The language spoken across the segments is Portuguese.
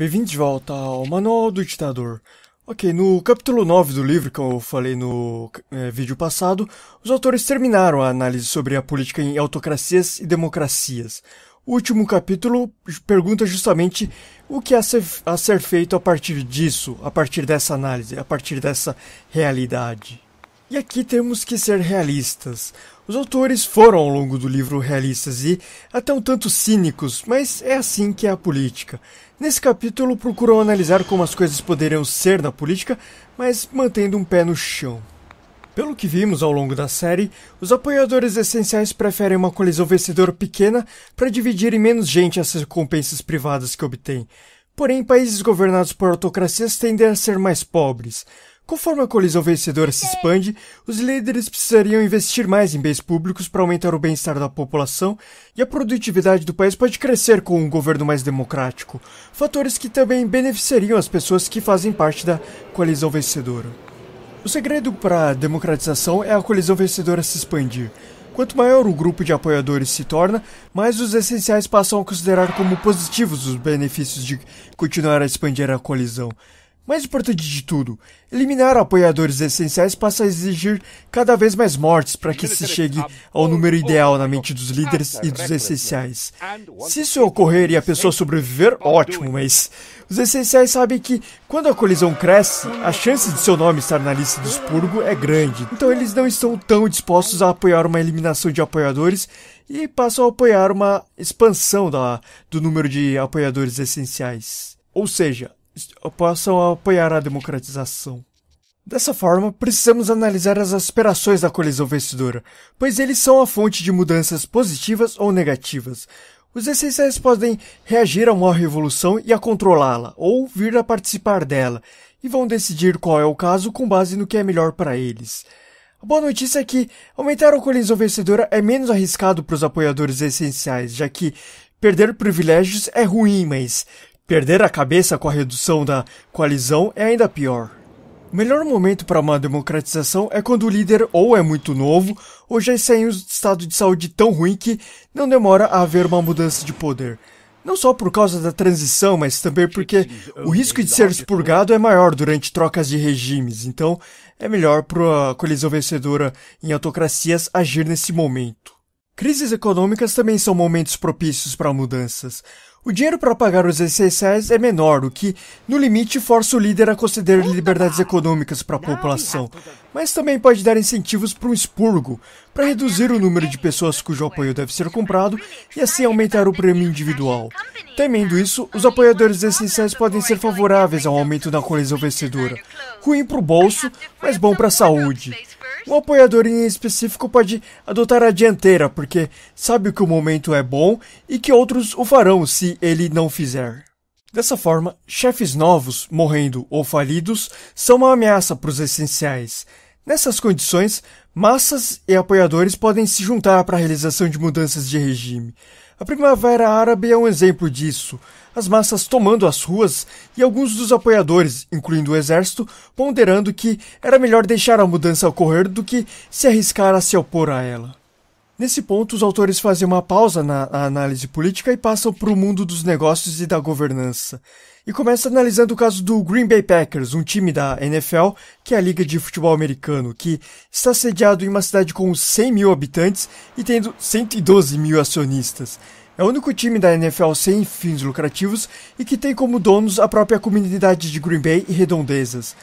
Bem-vindos de volta ao Manual do Ditador. Ok, no capítulo 9 do livro que eu falei no é, vídeo passado, os autores terminaram a análise sobre a política em autocracias e democracias. O último capítulo pergunta justamente o que há a, a ser feito a partir disso, a partir dessa análise, a partir dessa realidade. E aqui temos que ser realistas. Os autores foram ao longo do livro realistas e até um tanto cínicos, mas é assim que é a política. Nesse capítulo procuram analisar como as coisas poderiam ser na política, mas mantendo um pé no chão. Pelo que vimos ao longo da série, os apoiadores essenciais preferem uma colisão vencedora pequena para dividir em menos gente as recompensas privadas que obtêm. Porém, países governados por autocracias tendem a ser mais pobres. Conforme a colisão vencedora se expande, os líderes precisariam investir mais em bens públicos para aumentar o bem-estar da população e a produtividade do país pode crescer com um governo mais democrático, fatores que também beneficiariam as pessoas que fazem parte da colisão vencedora. O segredo para a democratização é a colisão vencedora se expandir. Quanto maior o grupo de apoiadores se torna, mais os essenciais passam a considerar como positivos os benefícios de continuar a expandir a colisão. Mais importante de tudo, eliminar apoiadores essenciais passa a exigir cada vez mais mortes para que se chegue ao número ideal na mente dos líderes e dos essenciais. Se isso ocorrer e a pessoa sobreviver, ótimo, mas os essenciais sabem que, quando a colisão cresce, a chance de seu nome estar na lista do expurgo é grande, então eles não estão tão dispostos a apoiar uma eliminação de apoiadores e passam a apoiar uma expansão da, do número de apoiadores essenciais. Ou seja, possam apoiar a democratização. Dessa forma, precisamos analisar as aspirações da colisão vencedora, pois eles são a fonte de mudanças positivas ou negativas. Os essenciais podem reagir a uma revolução e a controlá-la, ou vir a participar dela, e vão decidir qual é o caso com base no que é melhor para eles. A boa notícia é que aumentar a colisão vencedora é menos arriscado para os apoiadores essenciais, já que perder privilégios é ruim, mas Perder a cabeça com a redução da coalizão é ainda pior. O melhor momento para uma democratização é quando o líder ou é muito novo ou já está em um estado de saúde tão ruim que não demora a haver uma mudança de poder. Não só por causa da transição, mas também porque o risco de ser expurgado é maior durante trocas de regimes, então é melhor para a colisão vencedora em autocracias agir nesse momento. Crises econômicas também são momentos propícios para mudanças. O dinheiro para pagar os essenciais é menor, o que, no limite, força o líder a conceder liberdades econômicas para a população, mas também pode dar incentivos para um expurgo, para reduzir o número de pessoas cujo apoio deve ser comprado e assim aumentar o prêmio individual. Temendo isso, os apoiadores essenciais podem ser favoráveis ao aumento da coesão vencedora. Ruim para o bolso, mas bom para a saúde. Um apoiador em específico pode adotar a dianteira, porque sabe que o momento é bom e que outros o farão se ele não fizer. Dessa forma, chefes novos, morrendo ou falidos, são uma ameaça para os essenciais. Nessas condições, massas e apoiadores podem se juntar para a realização de mudanças de regime. A Primavera Árabe é um exemplo disso. As massas tomando as ruas e alguns dos apoiadores, incluindo o exército, ponderando que era melhor deixar a mudança ocorrer do que se arriscar a se opor a ela. Nesse ponto, os autores fazem uma pausa na análise política e passam para o mundo dos negócios e da governança. E começa analisando o caso do Green Bay Packers, um time da NFL, que é a Liga de Futebol Americano, que está sediado em uma cidade com 100 mil habitantes e tendo 112 mil acionistas. É o único time da NFL sem fins lucrativos e que tem como donos a própria comunidade de Green Bay e redondezas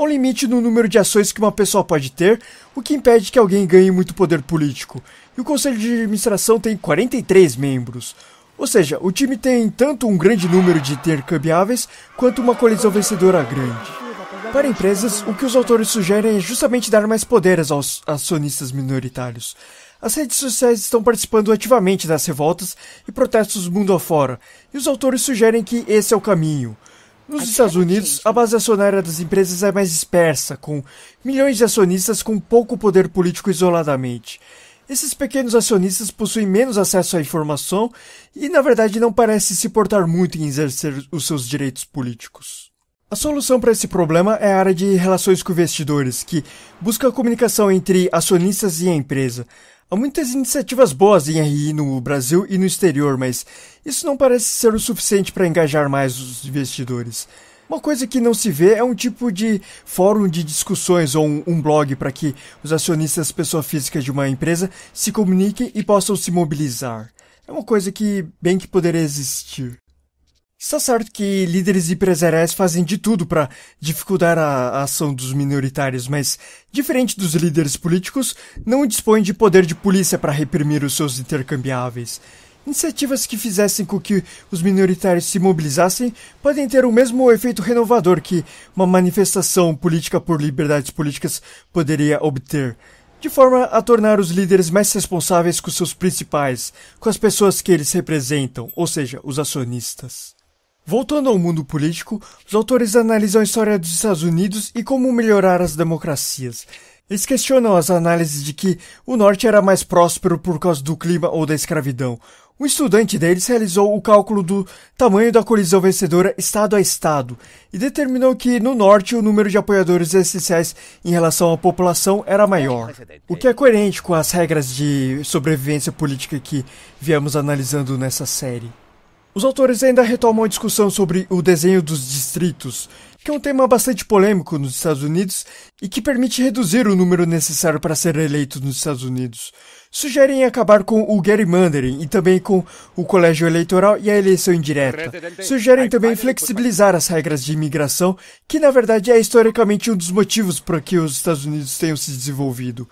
há um limite no número de ações que uma pessoa pode ter, o que impede que alguém ganhe muito poder político. E o conselho de administração tem 43 membros. Ou seja, o time tem tanto um grande número de intercambiáveis quanto uma colisão vencedora grande. Para empresas, o que os autores sugerem é justamente dar mais poderes aos acionistas minoritários. As redes sociais estão participando ativamente das revoltas e protestos mundo afora, e os autores sugerem que esse é o caminho. Nos Estados é assim Unidos, a base acionária das empresas é mais dispersa, com milhões de acionistas com pouco poder político isoladamente. Esses pequenos acionistas possuem menos acesso à informação e, na verdade, não parecem se portar muito em exercer os seus direitos políticos. A solução para esse problema é a área de relações com investidores, que busca a comunicação entre acionistas e a empresa. Há muitas iniciativas boas em RI no Brasil e no exterior, mas isso não parece ser o suficiente para engajar mais os investidores. Uma coisa que não se vê é um tipo de fórum de discussões ou um, um blog para que os acionistas pessoa física de uma empresa se comuniquem e possam se mobilizar. É uma coisa que bem que poderia existir. Está certo que líderes empresariais fazem de tudo para dificultar a, ação dos minoritários, mas, diferente dos líderes políticos, não dispõem de poder de polícia para reprimir os seus intercambiáveis. Iniciativas que fizessem com que os minoritários se mobilizassem podem ter o mesmo efeito renovador que uma manifestação política por liberdades políticas poderia obter de forma a tornar os líderes mais responsáveis com seus principais, com as pessoas que eles representam, ou seja, os acionistas. Voltando ao mundo político, os autores analisam a história dos Estados Unidos e como melhorar as democracias. Eles questionam as análises de que o norte era mais próspero por causa do clima ou da escravidão. Um estudante deles realizou o cálculo do tamanho da colisão vencedora estado a estado e determinou que no norte o número de apoiadores essenciais em relação à população era maior, o que é coerente com as regras de sobrevivência política que viemos analisando nessa série. Os autores ainda retomam a discussão sobre o desenho dos distritos, que é um tema bastante polêmico nos Estados Unidos e que permite reduzir o número necessário para ser eleito nos Estados Unidos. Sugerem acabar com o gerrymandering e também com o colégio eleitoral e a eleição indireta. Sugerem também flexibilizar as regras de imigração, que na verdade é historicamente um dos motivos para que os Estados Unidos tenham se desenvolvido.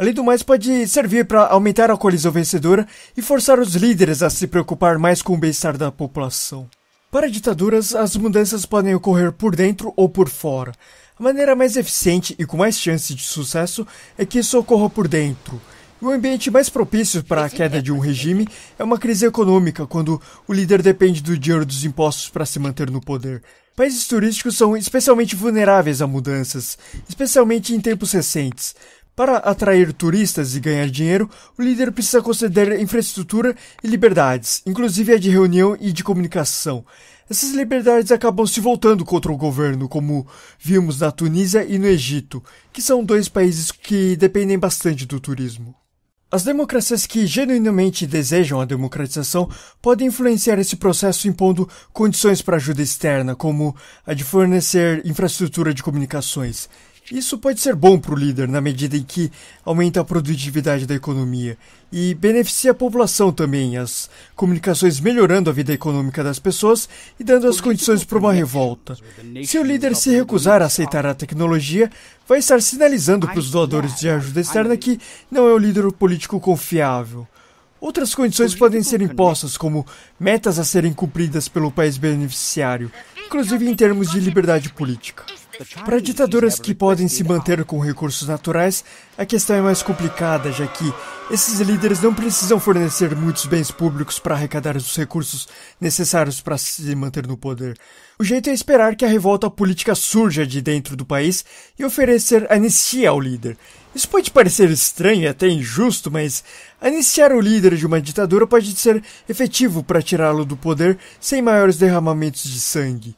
Além do mais, pode servir para aumentar a colisão vencedora e forçar os líderes a se preocupar mais com o bem-estar da população. Para ditaduras, as mudanças podem ocorrer por dentro ou por fora. A maneira mais eficiente e com mais chance de sucesso é que isso ocorra por dentro. E o ambiente mais propício para a queda é de um regime é uma crise econômica, quando o líder depende do dinheiro dos impostos para se manter no poder. Países turísticos são especialmente vulneráveis a mudanças, especialmente em tempos recentes. Para atrair turistas e ganhar dinheiro, o líder precisa conceder infraestrutura e liberdades, inclusive a de reunião e de comunicação. Essas liberdades acabam se voltando contra o governo, como vimos na Tunísia e no Egito, que são dois países que dependem bastante do turismo. As democracias que genuinamente desejam a democratização podem influenciar esse processo impondo condições para ajuda externa, como a de fornecer infraestrutura de comunicações. Isso pode ser bom para o líder na medida em que aumenta a produtividade da economia e beneficia a população também, as comunicações melhorando a vida econômica das pessoas e dando as condições para uma revolta. Se o líder se recusar a aceitar a tecnologia, vai estar sinalizando para os doadores de ajuda externa que não é um líder político confiável. Outras condições podem ser impostas, como metas a serem cumpridas pelo país beneficiário, inclusive em termos de liberdade política. Para ditaduras que podem se manter com recursos naturais, a questão é mais complicada, já que esses líderes não precisam fornecer muitos bens públicos para arrecadar os recursos necessários para se manter no poder. O jeito é esperar que a revolta política surja de dentro do país e oferecer anistia ao líder. Isso pode parecer estranho e até injusto, mas anistiar o líder de uma ditadura pode ser efetivo para tirá-lo do poder sem maiores derramamentos de sangue.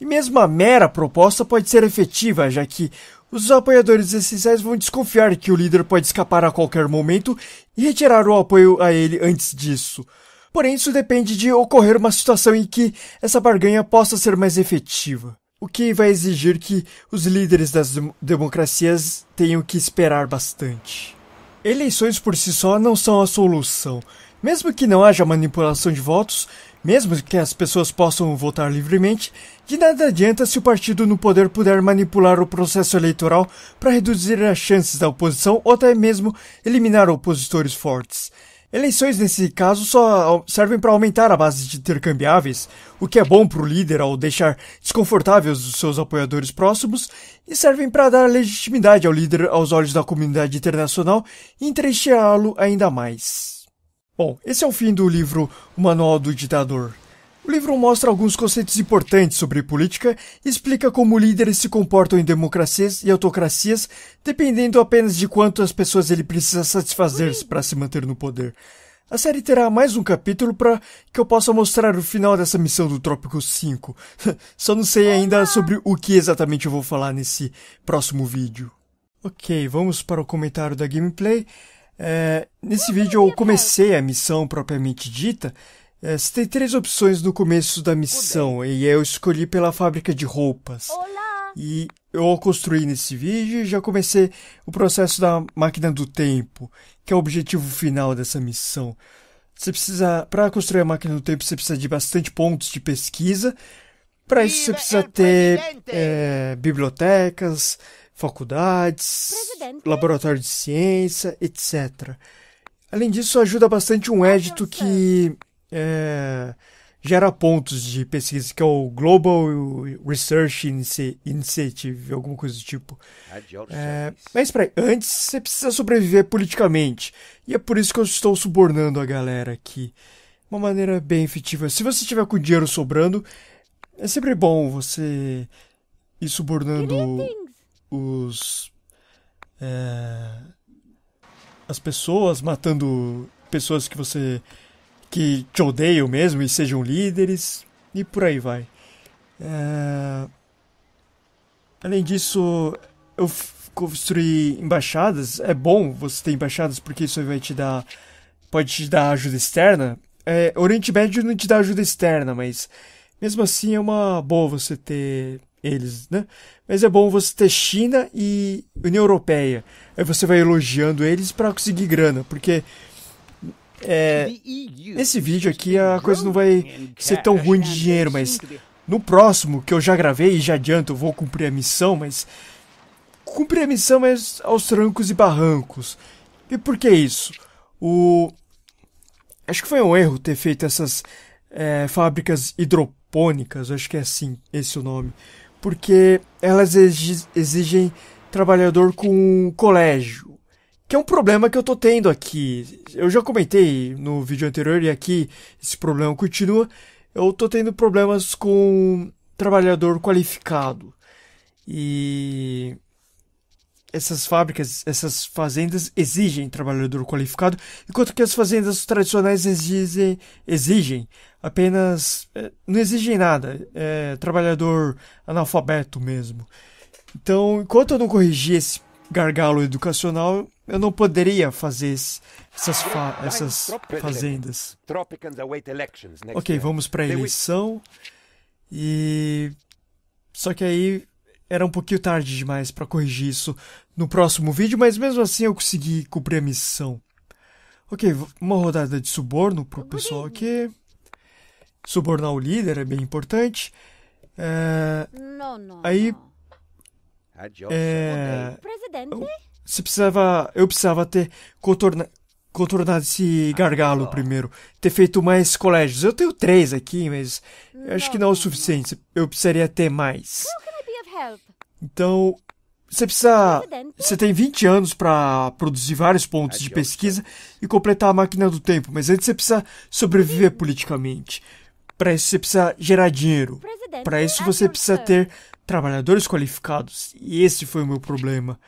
E mesmo a mera proposta pode ser efetiva, já que os apoiadores essenciais vão desconfiar que o líder pode escapar a qualquer momento e retirar o apoio a ele antes disso. Porém, isso depende de ocorrer uma situação em que essa barganha possa ser mais efetiva, o que vai exigir que os líderes das democracias tenham que esperar bastante. Eleições por si só não são a solução. Mesmo que não haja manipulação de votos, mesmo que as pessoas possam votar livremente, de nada adianta se o partido no poder puder manipular o processo eleitoral para reduzir as chances da oposição ou até mesmo eliminar opositores fortes. Eleições, nesse caso, só servem para aumentar a base de intercambiáveis, o que é bom para o líder ao deixar desconfortáveis os seus apoiadores próximos, e servem para dar legitimidade ao líder aos olhos da comunidade internacional e entrecheá-lo ainda mais. Bom, esse é o fim do livro O Manual do Ditador. O livro mostra alguns conceitos importantes sobre política e explica como líderes se comportam em democracias e autocracias, dependendo apenas de quantas pessoas ele precisa satisfazer para se manter no poder. A série terá mais um capítulo para que eu possa mostrar o final dessa missão do Trópico 5. Só não sei ainda sobre o que exatamente eu vou falar nesse próximo vídeo. Ok, vamos para o comentário da gameplay. É, nesse vídeo eu comecei a missão propriamente dita. É, você tem três opções no começo da missão e eu escolhi pela fábrica de roupas. E eu construí nesse vídeo e já comecei o processo da máquina do tempo, que é o objetivo final dessa missão. Você precisa, para construir a máquina do tempo, você precisa de bastante pontos de pesquisa. Para isso você precisa ter é, é bibliotecas, faculdades, Presidente. laboratório de ciência, etc. Além disso, ajuda bastante um édito que é, gera pontos de pesquisa, que é o Global Research Initiative, alguma coisa do tipo. Ah, é, mas peraí, antes você precisa sobreviver politicamente. E é por isso que eu estou subornando a galera aqui. Uma maneira bem efetiva. Se você tiver com dinheiro sobrando, é sempre bom você ir subornando os é, as pessoas matando pessoas que você que te odeiam mesmo e sejam líderes e por aí vai. É, além disso, eu construí embaixadas. É bom você ter embaixadas porque isso vai te dar pode te dar ajuda externa. É, Oriente Médio não te dá ajuda externa, mas mesmo assim é uma boa você ter eles, né? Mas é bom você ter China e União Europeia. Aí você vai elogiando eles para conseguir grana, porque é, nesse vídeo aqui a coisa não vai ser tão ruim de dinheiro, mas no próximo, que eu já gravei e já adianto, eu vou cumprir a missão, mas cumprir a missão é aos trancos e barrancos. E por que isso? O acho que foi um erro ter feito essas é, fábricas hidropônicas, acho que é assim esse o nome porque elas exigem trabalhador com colégio. Que é um problema que eu tô tendo aqui. Eu já comentei no vídeo anterior e aqui esse problema continua. Eu tô tendo problemas com trabalhador qualificado. E essas fábricas, essas fazendas exigem trabalhador qualificado, enquanto que as fazendas tradicionais exigem, exigem apenas. Eh, não exigem nada, é trabalhador analfabeto mesmo. Então, enquanto eu não corrigir esse gargalo educacional, eu não poderia fazer essas, fa essas fazendas. Ok, vamos para a eleição. E. Só que aí era um pouquinho tarde demais para corrigir isso no próximo vídeo, mas mesmo assim eu consegui cumprir a missão. Ok, uma rodada de suborno pro pessoal aqui. Subornar o líder é bem importante. É... Aí. É... Eu, se precisava, eu precisava ter contorna, contornado esse ah, gargalo primeiro. Ter feito mais colégios. Eu tenho três aqui, mas acho que não é o suficiente. Eu precisaria ter mais. Então, você precisa. Tá tá você tem 20 anos para produzir vários pontos de pesquisa e completar a máquina do tempo, mas antes você precisa sobreviver politicamente. Para isso você precisa gerar dinheiro. Para né? isso você precisa ter trabalhadores qualificados. E esse foi o meu problema.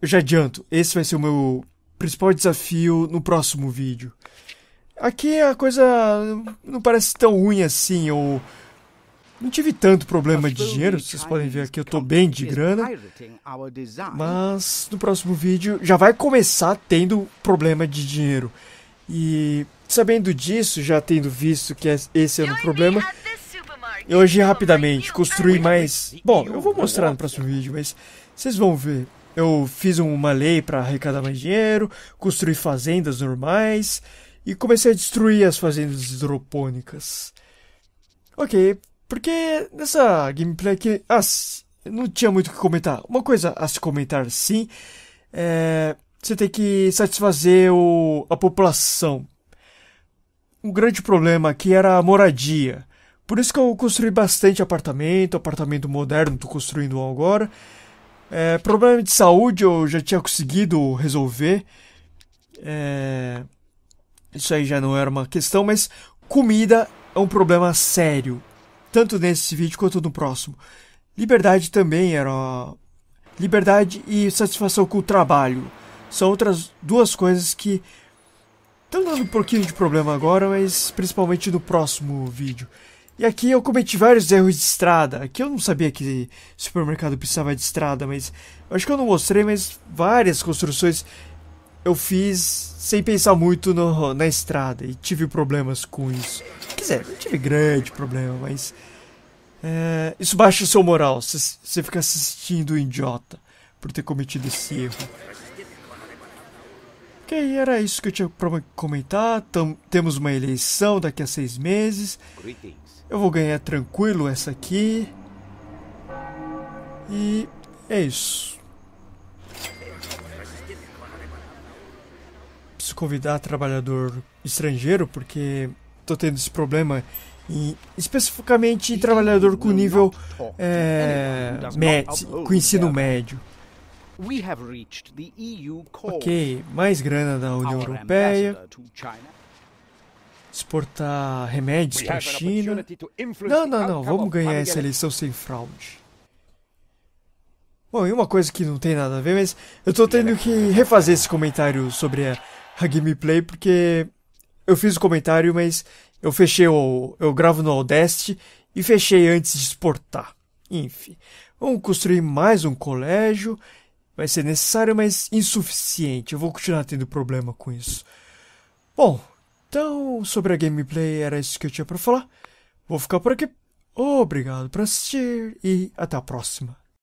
Eu já adianto, esse vai ser o meu principal desafio no próximo vídeo. Aqui a coisa não parece tão ruim assim, ou. Eu não tive tanto problema de dinheiro, vocês podem ver aqui, eu estou bem de grana. Mas no próximo vídeo já vai começar tendo problema de dinheiro. E sabendo disso, já tendo visto que é, esse é o problema, eu agi rapidamente, construí mais... Bom, eu vou mostrar no próximo vídeo, mas vocês vão ver. Eu fiz uma lei para arrecadar mais dinheiro, construí fazendas normais e comecei a destruir as fazendas hidropônicas. Ok, porque nessa gameplay aqui, as, ah, não tinha muito o que comentar. Uma coisa a se comentar sim, é, você tem que satisfazer o, a população. Um grande problema aqui era a moradia. Por isso que eu construí bastante apartamento, apartamento moderno, estou construindo um agora. É, problema de saúde eu já tinha conseguido resolver. É, isso aí já não era uma questão, mas comida é um problema sério tanto nesse vídeo quanto no próximo. Liberdade também era. Liberdade e satisfação com o trabalho são outras duas coisas que estão dando um pouquinho de problema agora, mas principalmente no próximo vídeo. E aqui eu cometi vários erros de estrada. Aqui eu não sabia que supermercado precisava de estrada, mas acho que eu não mostrei, mas várias construções eu fiz sem pensar muito no, na estrada e tive problemas com isso quiser. Não tive grande problema, mas. É, isso baixa o seu moral. Você fica assistindo idiota por ter cometido esse erro. Ok, era isso que eu tinha para comentar. Tam, temos uma eleição daqui a seis meses. Eu vou ganhar tranquilo essa aqui. E é isso. Preciso convidar trabalhador estrangeiro porque tô tendo esse problema. E, especificamente trabalhador com nível é, med, com ensino médio. Ok, mais grana da União Europeia. Exportar remédios para a China. Não, não, não, vamos ganhar essa eleição sem fraude. Bom, e uma coisa que não tem nada a ver, mas eu tô tendo que refazer esse comentário sobre a, a gameplay porque eu fiz o comentário, mas eu fechei o. Eu gravo no Aldeste e fechei antes de exportar. Enfim, vamos construir mais um colégio. Vai ser necessário, mas insuficiente. Eu vou continuar tendo problema com isso. Bom, então sobre a gameplay era isso que eu tinha para falar. Vou ficar por aqui. Obrigado por assistir e até a próxima.